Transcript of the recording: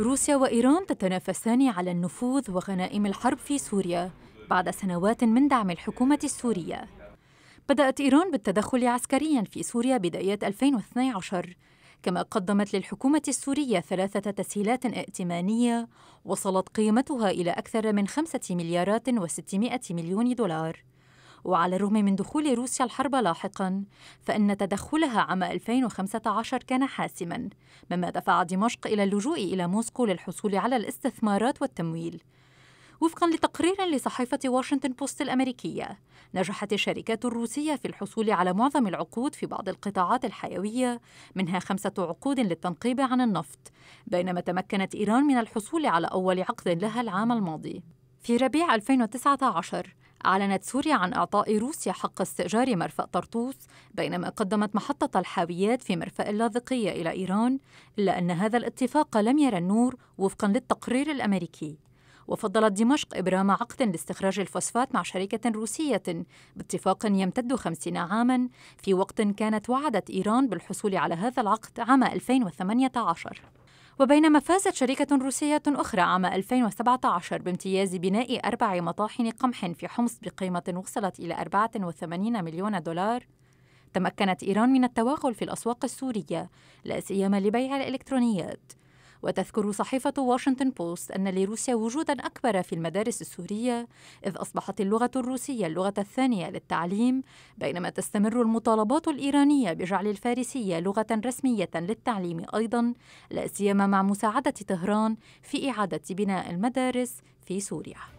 روسيا وإيران تتنافسان على النفوذ وغنائم الحرب في سوريا بعد سنوات من دعم الحكومة السورية. بدأت إيران بالتدخل عسكريا في سوريا بداية 2012 كما قدمت للحكومة السورية ثلاثة تسهيلات ائتمانية وصلت قيمتها إلى أكثر من 5 مليارات و600 مليون دولار وعلى الرغم من دخول روسيا الحرب لاحقا فإن تدخلها عام 2015 كان حاسما مما دفع دمشق إلى اللجوء إلى موسكو للحصول على الاستثمارات والتمويل وفقا لتقرير لصحيفة واشنطن بوست الأمريكية نجحت الشركات الروسية في الحصول على معظم العقود في بعض القطاعات الحيوية منها خمسة عقود للتنقيب عن النفط بينما تمكنت إيران من الحصول على أول عقد لها العام الماضي في ربيع 2019 أعلنت سوريا عن إعطاء روسيا حق استئجار مرفأ طرطوس بينما قدمت محطة الحاويات في مرفأ اللاذقية إلى إيران إلا أن هذا الاتفاق لم يرى النور وفقا للتقرير الأمريكي وفضلت دمشق إبرام عقد لاستخراج الفوسفات مع شركة روسية باتفاق يمتد خمسين عاما في وقت كانت وعدت إيران بالحصول على هذا العقد عام 2018 وبينما فازت شركة روسية أخرى عام 2017 بامتياز بناء أربع مطاحن قمح في حمص بقيمة وصلت إلى 84 مليون دولار تمكنت إيران من التوغل في الأسواق السورية لا سيما لبيع الإلكترونيات وتذكر صحيفة واشنطن بوست أن لروسيا وجودا أكبر في المدارس السورية إذ أصبحت اللغة الروسية اللغة الثانية للتعليم بينما تستمر المطالبات الإيرانية بجعل الفارسية لغة رسمية للتعليم أيضا لا سيما مع مساعدة طهران في إعادة بناء المدارس في سوريا